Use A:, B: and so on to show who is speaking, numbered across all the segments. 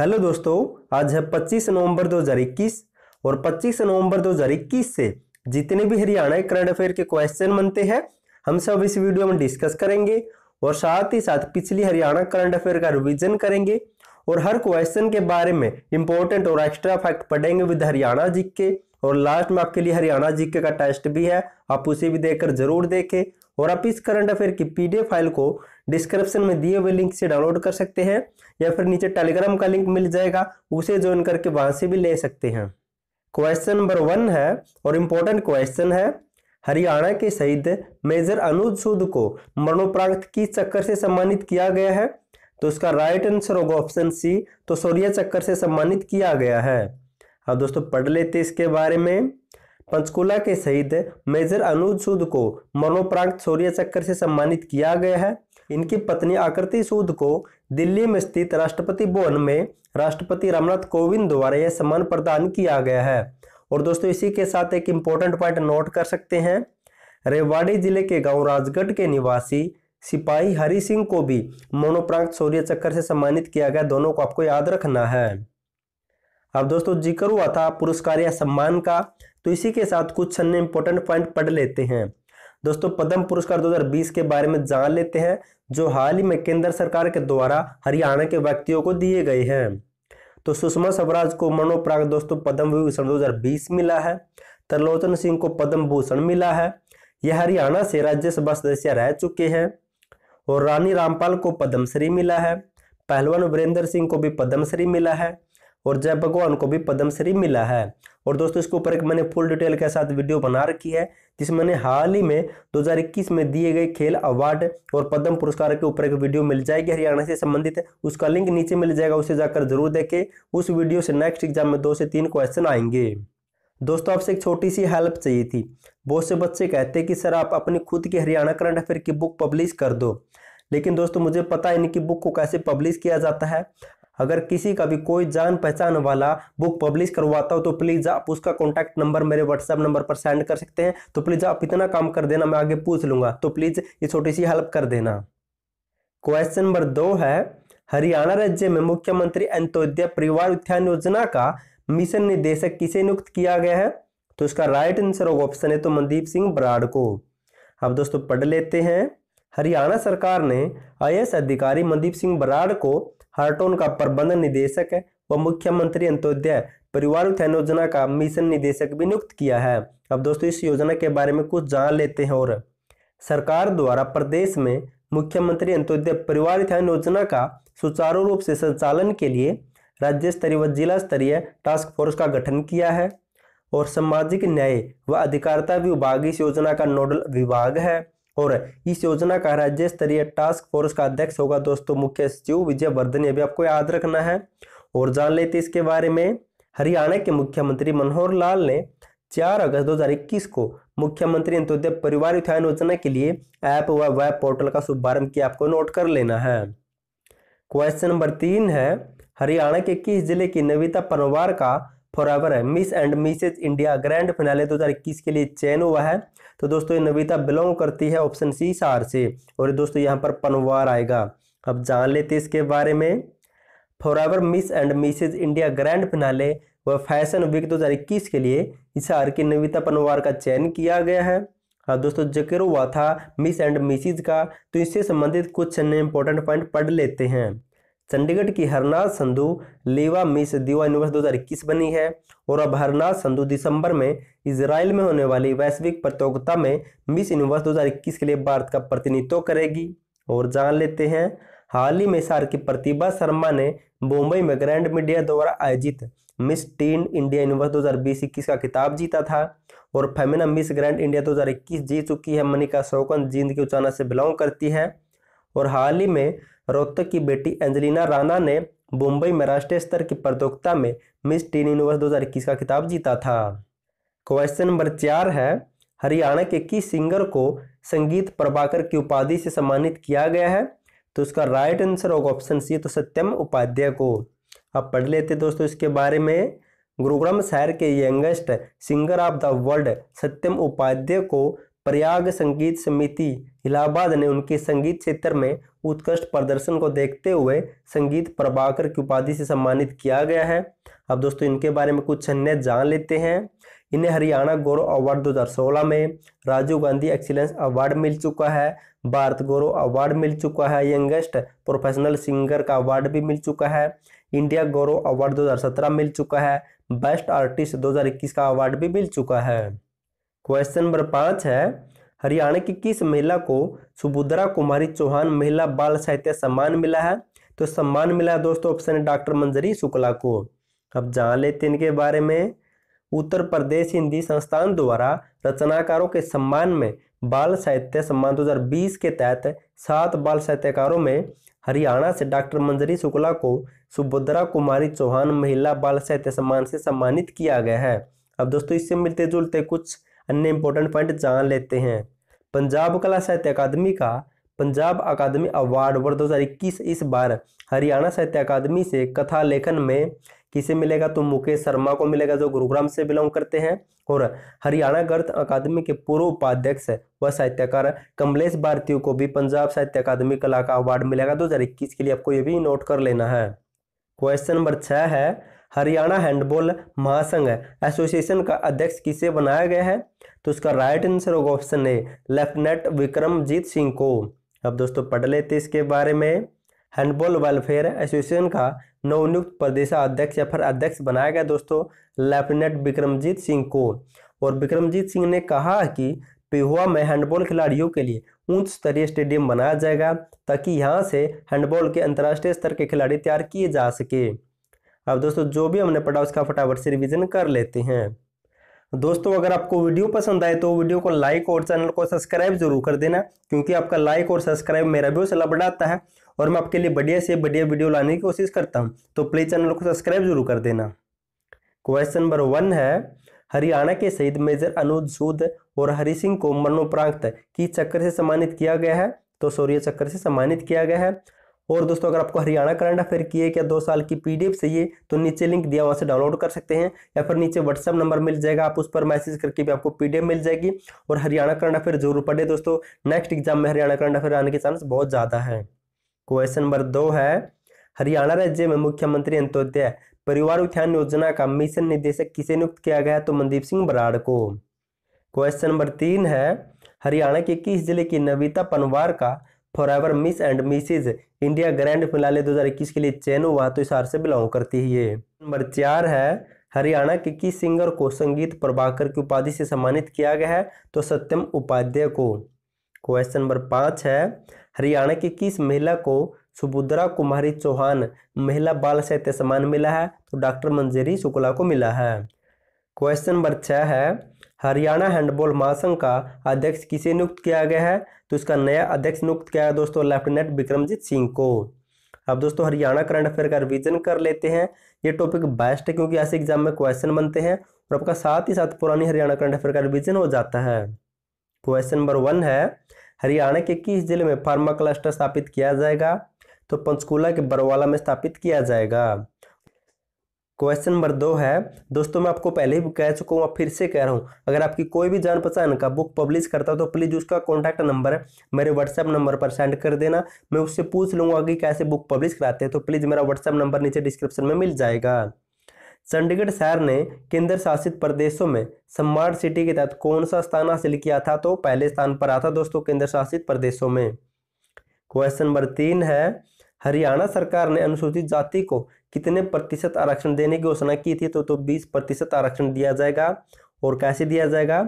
A: hello दोस्तों आज है 25 नवंबर 2021 और 25 नवंबर 2021 से जितने भी हरियाणा करंट अफेयर के क्वेश्चन बनते हैं हम सब इस वीडियो में डिस्कस करेंगे और साथ ही साथ पिछली हरियाणा करंट अफेयर का रिवीजन करेंगे और हर क्वेश्चन के बारे में इंपॉर्टेंट और एक्स्ट्रा फैक्ट पढ़ेंगे विद हरियाणा जी और लास्ट में आपके लिए हरियाणा जी का टेस्ट भी है आप उसे भी देखकर जरूर देखें और आप इस करंट अफेयर की पीडीएफ फाइल को डिस्क्रिप्शन में दिए हुए लिंक से डाउनलोड कर सकते हैं या फिर नीचे टेलीग्राम का लिंक मिल जाएगा उसे ज्वाइन करके वहां से भी ले सकते हैं क्वेश्चन नंबर वन है और इम्पोर्टेंट क्वेश्चन है हरियाणा के शहीद मेजर अनुज सूद को मरणोपरांत की चक्कर से सम्मानित किया गया है तो उसका राइट आंसर होगा ऑप्शन सी तो सौर्य चक्कर से सम्मानित किया गया है अब दोस्तों पढ़ लेते इसके बारे में पंचकुला के शहीद मेजर अनुज सूद को मरणोपरांत शौर्य चक्र से सम्मानित किया गया है इनकी पत्नी आकृति सूद को दिल्ली में स्थित राष्ट्रपति भवन में राष्ट्रपति रामनाथ कोविंद द्वारा यह सम्मान प्रदान किया गया है और दोस्तों इसी के साथ एक इम्पोर्टेंट पॉइंट नोट कर सकते हैं रेवाड़ी जिले के गाँव राजगढ़ के निवासी सिपाही हरि सिंह को भी मोनोप्रांत शौर्य चक्र से सम्मानित किया गया दोनों को आपको याद रखना है अब दोस्तों जिक्र हुआ था पुरस्कार या सम्मान का तो इसी के साथ कुछ अन्य इंपॉर्टेंट पॉइंट पढ़ लेते हैं दोस्तों पद्म पुरस्कार 2020 के बारे में जान लेते हैं जो हाल ही में केंद्र सरकार के द्वारा हरियाणा के व्यक्तियों को दिए गए हैं तो सुषमा स्वराज को मनोपराग दोस्तों पद्म विभूषण दो मिला है त्रिलोचन सिंह को पद्म भूषण मिला है यह हरियाणा से राज्यसभा सदस्य रह चुके हैं और रानी रामपाल को पद्मश्री मिला है पहलवान वीरेंद्र सिंह को भी पद्मश्री मिला है और जय भगवान को भी पद्मश्री मिला है और दोस्तों इसके ऊपर एक मैंने फुल डिटेल के साथ वीडियो बना रखी है जिसमें मैंने हाल ही में 2021 में दिए गए खेल अवार्ड और पद्म पुरस्कार के ऊपर एक वीडियो मिल जाएगी हरियाणा से संबंधित उसका लिंक नीचे मिल जाएगा उसे जाकर जरूर देखें उस वीडियो से नेक्स्ट एग्जाम में दो से तीन क्वेश्चन आएंगे दोस्तों आपसे एक छोटी सी हेल्प चाहिए थी बहुत से बच्चे कहते हैं कि सर आप अपनी खुद की हरियाणा करंट अफेयर की बुक पब्लिश कर दो लेकिन दोस्तों मुझे पता है इनकी बुक को कैसे पब्लिश किया जाता है अगर किसी का भी कोई जान पहचान वाला बुक पब्लिश करवाता हो तो प्लीज़ आप उसका कॉन्टैक्ट नंबर मेरे व्हाट्सएप नंबर पर सेंड कर सकते हैं तो प्लीज़ आप इतना काम कर देना मैं आगे पूछ लूंगा तो प्लीज़ ये छोटी सी हेल्प कर देना क्वेश्चन नंबर दो है हरियाणा राज्य में मुख्यमंत्री अंत्योदय परिवार उत्थान योजना का मिशन निदेशक किसे नियुक्त किया गया है तो इसका राइट आंसर ऑप्शन है तो मनदीप सिंह बराड़ को अब दोस्तों पढ़ लेते हैं हरियाणा सरकार ने आई अधिकारी मनदीप सिंह बराड़ को हार्टोन का प्रबंधन निदेशक व मुख्यमंत्री अंत्योदय परिवार उत्थान योजना का मिशन निदेशक भी नियुक्त किया है अब दोस्तों इस योजना के बारे में कुछ जान लेते हैं और सरकार द्वारा प्रदेश में मुख्यमंत्री अंत्योदय परिवार उत्थान योजना का सुचारू रूप से संचालन के लिए राज्य स्तरीय व जिला स्तरीय टास्क फोर्स का गठन किया है और सामाजिक न्याय व अधिकारिता विभाग इस योजना का नोडल विभाग है और इस योजना का राज्य स्तरीय टास्क फोर्स का अध्यक्ष होगा दोस्तों मुख्य सचिव विजय वर्धन ये भी आपको याद रखना है और जान लेते इसके बारे में हरियाणा के मुख्यमंत्री मनोहर लाल ने 4 अगस्त 2021 को मुख्यमंत्री अंत्योदय परिवार उत्थान योजना के लिए ऐप व वेब पोर्टल का शुभारंभ किया आपको नोट कर लेना है क्वेश्चन नंबर तीन है हरियाणा के किस जिले की नविता पनवार का फॉरएवर है Miss and Mrs India grand finale 2021 के लिए चयन हुआ है तो दोस्तों ये नवीता बिलोंग करती है ऑप्शन सी सार से और दोस्तों यहाँ पर पनवार आएगा अब जान लेते इसके बारे में ever miss and Mrs India grand finale व फैशन वीक इक्कीस के लिए इसार की नवीता पनवार का चयन किया गया है हाँ दोस्तों जिक्र हुआ था मिस एंड मिसिज का तो इससे संबंधित कुछ अन्य इंपॉर्टेंट पॉइंट पढ़ लेते हैं चंडीगढ़ की हरनाथ संधु लेवा मिस दीवा यूनिवर्स 2021 बनी है और अब हरनाथ संधु दिसंबर में इसराइल में होने वाली वैश्विक प्रतियोगिता में मिस यूनिवर्स 2021 के लिए भारत का प्रतिनिधित्व करेगी और जान लेते हैं हाल ही में सार की प्रतिभा शर्मा ने मुंबई में ग्रैंड मीडिया द्वारा आयोजित मिस टीन इंडिया यूनिवर्स दो 21 का खिताब जीता था और फेमिना मिस ग्रैंड इंडिया 2021 जीत चुकी है मनिका शौकन जींद की उचाना से बिलोंग करती है और हाल ही में रोहतक की बेटी एंजेलिना राणा ने मुंबई में राष्ट्रीय स्तर की प्रतियोगिता में मिस टीन यूनिवर्स 2021 का खिताब जीता था क्वेश्चन नंबर चार है हरियाणा के किस सिंगर को संगीत प्रभाकर की उपाधि से सम्मानित किया गया है तो उसका राइट आंसर होगा ऑप्शन सी तो सत्यम उपाध्याय को अब पढ़ लेते दोस्तों इसके बारे में गुरुग्राम शहर के youngest singer of the world Satyam Upadhyay को प्रयाग संगीत समिति इलाहाबाद ने उनके संगीत क्षेत्र में उत्कृष्ट प्रदर्शन को देखते हुए संगीत प्रभाकर की उपाधि से सम्मानित किया गया है अब दोस्तों इनके बारे में कुछ अन्य जान लेते हैं इन्हें हरियाणा गौरव अवार्ड 2016 में राजीव गांधी एक्सीलेंस अवार्ड मिल चुका है भारत गौरव अवार्ड मिल चुका है यंगेस्ट प्रोफेशनल सिंगर का अवार्ड भी मिल चुका है इंडिया गौरव अवार्ड 2017 मिल चुका है बेस्ट आर्टिस्ट 2021 का अवार्ड भी मिल चुका है क्वेश्चन नंबर पाँच है हरियाणा की किस महिला को सुभद्रा कुमारी चौहान महिला बाल साहित्य सम्मान मिला है तो सम्मान मिला है दोस्तों ऑप्शन है डॉक्टर मंजरी शुक्ला को अब जान लेते हैं इनके बारे में उत्तर प्रदेश हिंदी संस्थान द्वारा रचनाकारों के सम्मान में बाल साहित्य सम्मान 2020 के तहत सात बाल साहित्यकारों में हरियाणा से डॉक्टर मंजरी शुक्ला को सुभद्रा कुमारी चौहान महिला बाल साहित्य सम्मान से सम्मानित किया गया है अब दोस्तों इससे मिलते जुलते कुछ अन्य इंपॉर्टेंट पॉइंट जान लेते हैं पंजाब कला साहित्य अकादमी का पंजाब अकादमी अवार्ड वर्ष दो हज़ार इक्कीस इस बार हरियाणा साहित्य अकादमी से कथा लेखन में किसे मिलेगा तो मुकेश शर्मा को मिलेगा जो गुरुग्राम से बिलोंग करते हैं और हरियाणा ग्रंथ अकादमी के पूर्व उपाध्यक्ष व साहित्यकार कमलेश भारती को भी पंजाब साहित्य अकादमी कला का अवार्ड मिलेगा 2021 के लिए आपको ये भी नोट कर लेना है क्वेश्चन नंबर छः है हरियाणा हैंडबॉल महासंघ एसोसिएशन का अध्यक्ष किसे बनाया गया है तो उसका राइट आंसर होगा option A lieutenant Vikramjit Singh को अब दोस्तों पढ़ लेते इसके बारे में हैंडबॉल वेलफेयर एसोसिएशन का नवनियुक्त प्रदेशाध्यक्ष या फिर अध्यक्ष बनाया गया दोस्तों लेफ्टिनेंट विक्रमजीत सिंह को और विक्रमजीत सिंह ने कहा कि पिहुआ में हैंडबॉल खिलाड़ियों के लिए उच्च स्तरीय स्टेडियम बनाया जाएगा ताकि यहाँ से हैंडबॉल के अंतर्राष्ट्रीय स्तर के खिलाड़ी तैयार किए जा सके अब दोस्तों जो भी हमने पढ़ा उसका फटाफट से रिविजन कर लेते हैं दोस्तों अगर आपको वीडियो पसंद आए तो वीडियो को लाइक और चैनल को सब्सक्राइब जरूर कर देना क्योंकि आपका लाइक और सब्सक्राइब मेरा भी हौसला बढ़ाता है और मैं आपके लिए बढ़िया से बढ़िया वीडियो लाने की कोशिश करता हूँ तो प्लीज़ चैनल को सब्सक्राइब जरूर कर देना क्वेश्चन नंबर वन है हरियाणा के शहीद मेजर अनुज सूद और हरि सिंह को मरणोपरांत की चक्र से सम्मानित किया गया है तो शौर्य चक्र से सम्मानित किया गया है और दोस्तों अगर आपको हरियाणा करंट अफेयर की एक या दो साल की पीडीएफ चाहिए तो नीचे लिंक दिया वहाँ से डाउनलोड कर सकते हैं या फिर नीचे व्हाट्सअप नंबर मिल जाएगा आप उस पर मैसेज करके भी आपको पीडीएफ मिल जाएगी और हरियाणा करंट अफेयर जरूर पढ़े दोस्तों नेक्स्ट एग्जाम में हरियाणा करंट अफेयर आने के चांस बहुत ज़्यादा है क्वेश्चन नंबर दो है हरियाणा राज्य में मुख्यमंत्री अंत्योदय परिवार उत्थान योजना का मिशन निदेशक किसे नियुक्त किया गया तो मनदीप सिंह बराड़ को क्वेश्चन नंबर तीन है हरियाणा के किस जिले की नवीता पनवार का forever miss and Mrs India grand finale 2021 के लिए चयन हुआ तो इस हार से बिलोंग करती है ये नंबर चार है हरियाणा के किस सिंगर को संगीत प्रभाकर की उपाधि से सम्मानित किया गया है तो सत्यम उपाध्याय को क्वेश्चन नंबर पाँच है हरियाणा की किस महिला को सुभद्रा कुमारी चौहान महिला बाल साहित्य सम्मान मिला है तो डॉक्टर मंजेरी शुक्ला को मिला है क्वेश्चन नंबर छः है हरियाणा हैंडबॉल महासंघ का अध्यक्ष किसे नियुक्त किया गया है तो इसका नया अध्यक्ष नियुक्त किया है दोस्तों लेफ्टिनेंट विक्रमजीत सिंह को अब दोस्तों हरियाणा करंट अफेयर का रिविजन कर लेते हैं ये टॉपिक बेस्ट है क्योंकि ऐसे एग्जाम में क्वेश्चन बनते हैं और आपका साथ ही साथ पुरानी हरियाणा करंट अफेयर का रिविजन हो जाता है क्वेश्चन नंबर वन है हरियाणा के किस जिले में फार्मा क्लस्टर स्थापित किया जाएगा तो पंचकूला के बरवाला में स्थापित किया जाएगा क्वेश्चन नंबर दो है दोस्तों मैं आपको पहले ही कह चुका हूँ आप फिर से कह रहा हूँ अगर आपकी कोई भी जान पहचान का बुक पब्लिश करता हो तो प्लीज़ उसका कॉन्टैक्ट नंबर मेरे व्हाट्सएप नंबर पर सेंड कर देना मैं उससे पूछ लूँगा कि कैसे बुक पब्लिश कराते हैं तो प्लीज़ मेरा व्हाट्सएप नंबर नीचे डिस्क्रिप्शन में मिल जाएगा चंडीगढ़ शहर ने केंद्र शासित प्रदेशों में स्मार्ट सिटी के तहत कौन सा स्थान हासिल किया था तो पहले स्थान पर आता दोस्तों केंद्र शासित प्रदेशों में क्वेश्चन नंबर तीन है हरियाणा सरकार ने अनुसूचित जाति को कितने प्रतिशत आरक्षण देने की घोषणा की थी तो तो 20 प्रतिशत आरक्षण दिया जाएगा और कैसे दिया जाएगा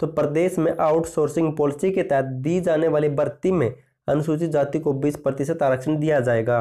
A: तो प्रदेश में आउटसोर्सिंग पॉलिसी के तहत दी जाने वाली भर्ती में अनुसूचित जाति को 20 प्रतिशत आरक्षण दिया जाएगा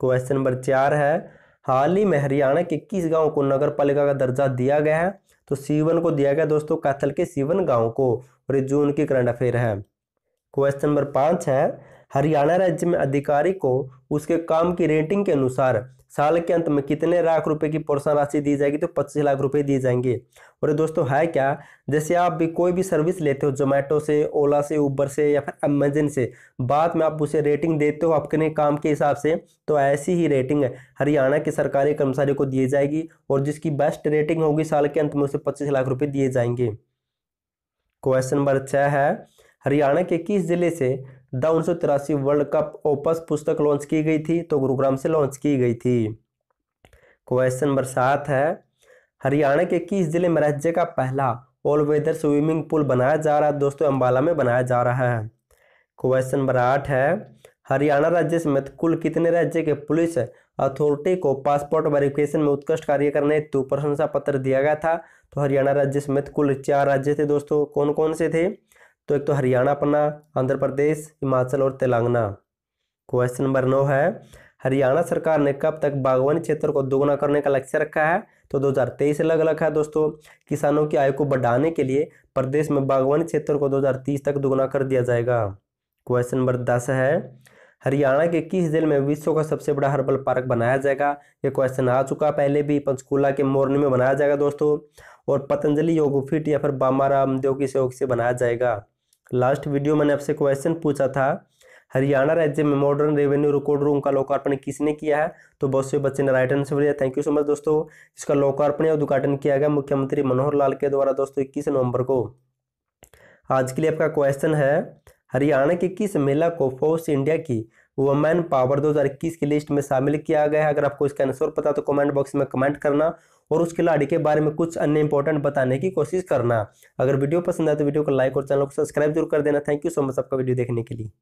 A: क्वेश्चन नंबर चार है हाल ही में हरियाणा के किस गांव को नगर पालिका का दर्जा दिया गया है तो सीवन को दिया गया दोस्तों कैथल के सीवन गाँव को और जून की करंट अफेयर है क्वेश्चन नंबर पाँच है हरियाणा राज्य में अधिकारी को उसके काम की रेटिंग के अनुसार साल के अंत में कितने लाख रुपए की प्रोत्साहन राशि दी जाएगी तो पच्चीस लाख रुपए दिए जाएंगे और दोस्तों है क्या जैसे आप भी कोई भी सर्विस लेते हो जोमेटो से ओला से ऊबर से या फिर अमेजन से बाद में आप उसे रेटिंग देते हो अपने काम के हिसाब से तो ऐसी ही रेटिंग हरियाणा के सरकारी कर्मचारी को दी जाएगी और जिसकी बेस्ट रेटिंग होगी साल के अंत में उसे पच्चीस लाख रुपये दिए जाएंगे क्वेश्चन नंबर छः है हरियाणा के किस जिले से द उन्नीस वर्ल्ड कप ओपस पुस्तक लॉन्च की गई थी तो गुरुग्राम से लॉन्च की गई थी क्वेश्चन नंबर सात है हरियाणा के किस जिले में राज्य का पहला ऑल वेदर स्विमिंग पूल बनाया जा रहा है दोस्तों अम्बाला में बनाया जा रहा है क्वेश्चन नंबर आठ है हरियाणा राज्य समेत कुल कितने राज्य के पुलिस अथॉरिटी को पासपोर्ट वेरिफिकेशन में उत्कृष्ट कार्य करने हेतु प्रशंसा पत्र दिया गया था तो हरियाणा राज्य समेत कुल चार राज्य थे दोस्तों कौन कौन से थे तो एक तो हरियाणा पन्ना आंध्र प्रदेश हिमाचल और तेलंगाना क्वेश्चन नंबर नौ है हरियाणा सरकार ने कब तक बागवानी क्षेत्र को दोगुना करने का लक्ष्य रखा है तो 2023 तेईस अलग अलग है दोस्तों किसानों की आय को बढ़ाने के लिए प्रदेश में बागवानी क्षेत्र को 2030 तक दोगुना कर दिया जाएगा क्वेश्चन नंबर दस है हरियाणा के किस जिले में विश्व का सबसे बड़ा हर्बल पार्क बनाया जाएगा ये क्वेश्चन आ चुका पहले भी पंचकूला के मोरनी में बनाया जाएगा दोस्तों और पतंजलि योगोफिट या फिर बामा रामदेव की सहयोग से बनाया जाएगा लास्ट वीडियो मैंने आपसे क्वेश्चन पूछा था हरियाणा राज्य में मॉडर्न रेवेन्यू रिकॉर्ड रूम का लोकार्पण किसने किया है तो बहुत से बच्चे ने राइट आंसर दिया थैंक यू सो मच दोस्तों इसका लोकार्पण या उद्घाटन किया गया मुख्यमंत्री मनोहर लाल के द्वारा दोस्तों इक्कीस नवंबर को आज के लिए आपका क्वेश्चन है हरियाणा के किस मेला को फोर्स इंडिया की वुमेन पावर 2021 की लिस्ट में शामिल किया गया है अगर आपको इसका आंसर पता तो कमेंट बॉक्स में कमेंट करना और उस खिलाड़ी के बारे में कुछ अन्य इंपॉर्टेंट बताने की कोशिश करना अगर वीडियो पसंद आए तो वीडियो को लाइक और चैनल को सब्सक्राइब जरूर कर देना थैंक यू सो मच आपका वीडियो देखने के लिए